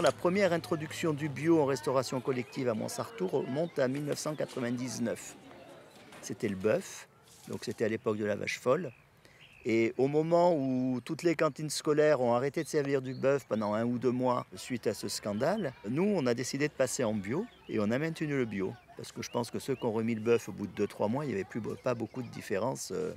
La première introduction du bio en restauration collective à Montsartour remonte à 1999. C'était le bœuf, donc c'était à l'époque de la vache folle. Et au moment où toutes les cantines scolaires ont arrêté de servir du bœuf pendant un ou deux mois suite à ce scandale, nous, on a décidé de passer en bio et on a maintenu le bio. Parce que je pense que ceux qui ont remis le bœuf au bout de deux trois mois, il n'y avait plus, pas beaucoup de différence euh,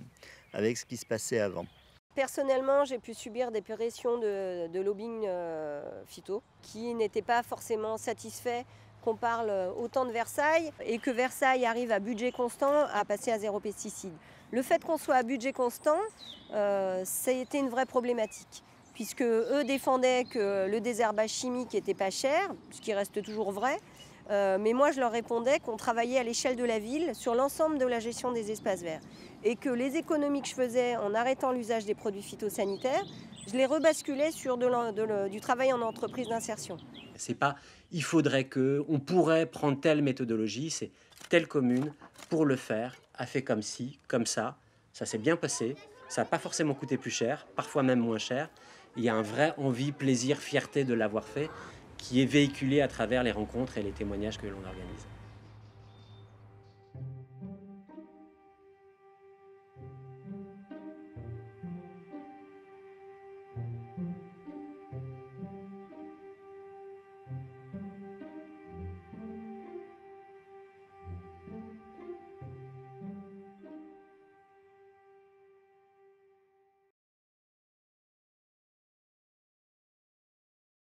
avec ce qui se passait avant. Personnellement, j'ai pu subir des pressions de, lobbying euh, phyto qui n'étaient pas forcément satisfaits qu'on parle euh, autant de Versailles et que Versailles arrive à budget constant à passer à zéro pesticide. Le fait qu'on soit à budget constant, euh, ça a été une vraie problématique puisque eux défendaient que le désherbage chimique était pas cher, ce qui reste toujours vrai, euh, mais moi, je leur répondais qu'on travaillait à l'échelle de la ville sur l'ensemble de la gestion des espaces verts et que les économies que je faisais en arrêtant l'usage des produits phytosanitaires, je les rebasculais sur du travail en entreprise d'insertion. C'est pas il faudrait que, on pourrait prendre telle méthodologie, c'est telle commune pour le faire a fait comme ci, comme ça. Ça s'est bien passé, ça n'a pas forcément coûté plus cher, parfois même moins cher. Il y a un vrai envie, plaisir, fierté de l'avoir fait qui est véhiculé à travers les rencontres et les témoignages que l'on organise.